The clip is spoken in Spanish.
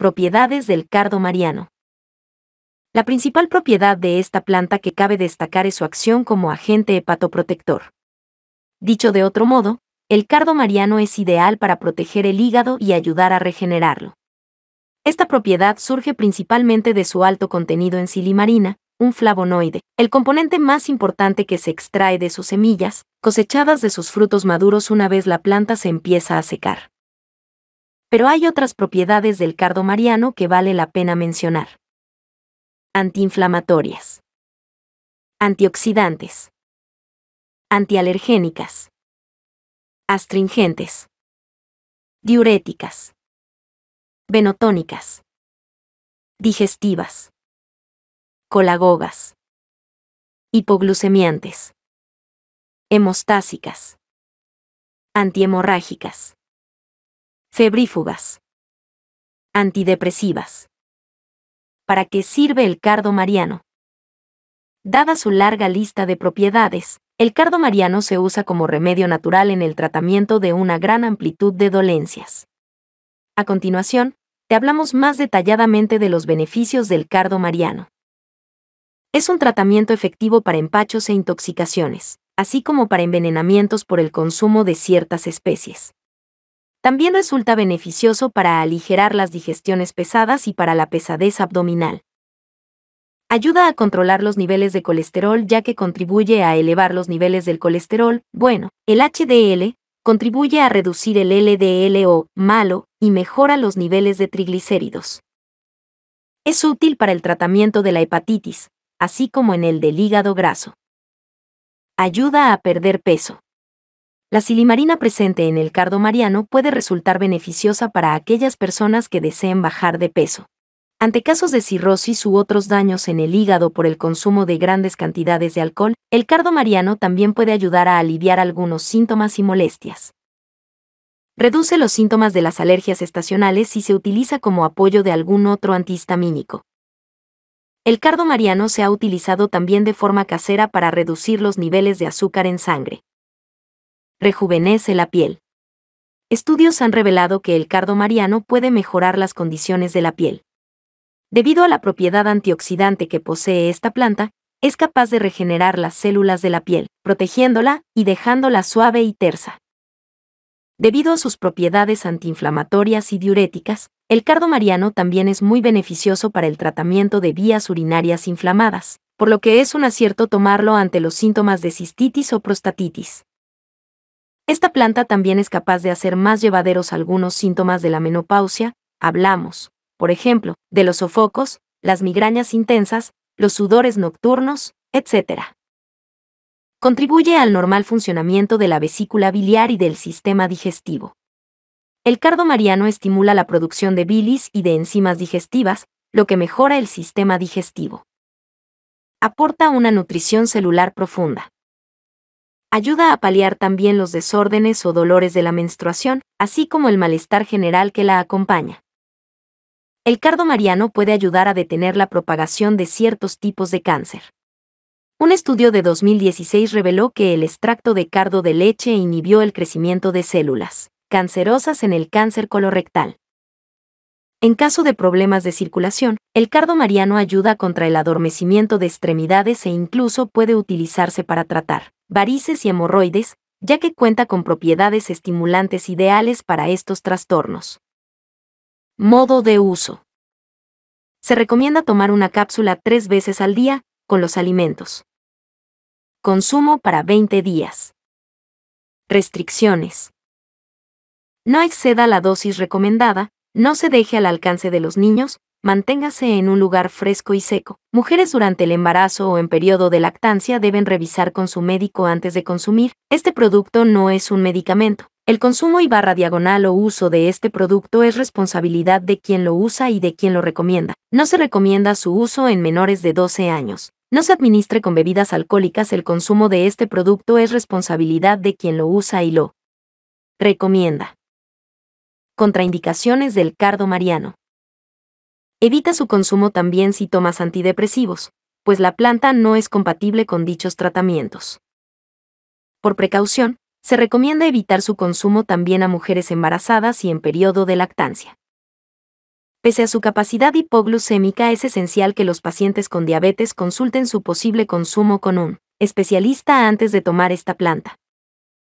Propiedades del cardo mariano. La principal propiedad de esta planta que cabe destacar es su acción como agente hepatoprotector. Dicho de otro modo, el cardo mariano es ideal para proteger el hígado y ayudar a regenerarlo. Esta propiedad surge principalmente de su alto contenido en silimarina, un flavonoide, el componente más importante que se extrae de sus semillas, cosechadas de sus frutos maduros una vez la planta se empieza a secar. Pero hay otras propiedades del cardo mariano que vale la pena mencionar. Antiinflamatorias. Antioxidantes. Antialergénicas. Astringentes. Diuréticas. Venotónicas. Digestivas. Colagogas. Hipoglucemiantes. Hemostásicas. Antiemorrágicas Febrífugas. Antidepresivas. ¿Para qué sirve el cardo mariano? Dada su larga lista de propiedades, el cardo mariano se usa como remedio natural en el tratamiento de una gran amplitud de dolencias. A continuación, te hablamos más detalladamente de los beneficios del cardo mariano. Es un tratamiento efectivo para empachos e intoxicaciones, así como para envenenamientos por el consumo de ciertas especies. También resulta beneficioso para aligerar las digestiones pesadas y para la pesadez abdominal. Ayuda a controlar los niveles de colesterol ya que contribuye a elevar los niveles del colesterol, bueno, el HDL, contribuye a reducir el LDL o malo y mejora los niveles de triglicéridos. Es útil para el tratamiento de la hepatitis, así como en el del hígado graso. Ayuda a perder peso. La silimarina presente en el cardo mariano puede resultar beneficiosa para aquellas personas que deseen bajar de peso. Ante casos de cirrosis u otros daños en el hígado por el consumo de grandes cantidades de alcohol, el cardo mariano también puede ayudar a aliviar algunos síntomas y molestias. Reduce los síntomas de las alergias estacionales si se utiliza como apoyo de algún otro antihistamínico. El cardo mariano se ha utilizado también de forma casera para reducir los niveles de azúcar en sangre rejuvenece la piel. Estudios han revelado que el cardo mariano puede mejorar las condiciones de la piel. Debido a la propiedad antioxidante que posee esta planta, es capaz de regenerar las células de la piel, protegiéndola y dejándola suave y tersa. Debido a sus propiedades antiinflamatorias y diuréticas, el cardo mariano también es muy beneficioso para el tratamiento de vías urinarias inflamadas, por lo que es un acierto tomarlo ante los síntomas de cistitis o prostatitis. Esta planta también es capaz de hacer más llevaderos algunos síntomas de la menopausia, hablamos, por ejemplo, de los sofocos, las migrañas intensas, los sudores nocturnos, etc. Contribuye al normal funcionamiento de la vesícula biliar y del sistema digestivo. El cardo mariano estimula la producción de bilis y de enzimas digestivas, lo que mejora el sistema digestivo. Aporta una nutrición celular profunda. Ayuda a paliar también los desórdenes o dolores de la menstruación, así como el malestar general que la acompaña. El cardo mariano puede ayudar a detener la propagación de ciertos tipos de cáncer. Un estudio de 2016 reveló que el extracto de cardo de leche inhibió el crecimiento de células cancerosas en el cáncer colorectal. En caso de problemas de circulación, el cardo mariano ayuda contra el adormecimiento de extremidades e incluso puede utilizarse para tratar varices y hemorroides, ya que cuenta con propiedades estimulantes ideales para estos trastornos. Modo de uso. Se recomienda tomar una cápsula tres veces al día, con los alimentos. Consumo para 20 días. Restricciones. No exceda la dosis recomendada, no se deje al alcance de los niños, Manténgase en un lugar fresco y seco. Mujeres durante el embarazo o en periodo de lactancia deben revisar con su médico antes de consumir. Este producto no es un medicamento. El consumo y barra diagonal o uso de este producto es responsabilidad de quien lo usa y de quien lo recomienda. No se recomienda su uso en menores de 12 años. No se administre con bebidas alcohólicas. El consumo de este producto es responsabilidad de quien lo usa y lo recomienda. Contraindicaciones del cardo mariano. Evita su consumo también si tomas antidepresivos, pues la planta no es compatible con dichos tratamientos. Por precaución, se recomienda evitar su consumo también a mujeres embarazadas y en periodo de lactancia. Pese a su capacidad hipoglucémica, es esencial que los pacientes con diabetes consulten su posible consumo con un especialista antes de tomar esta planta.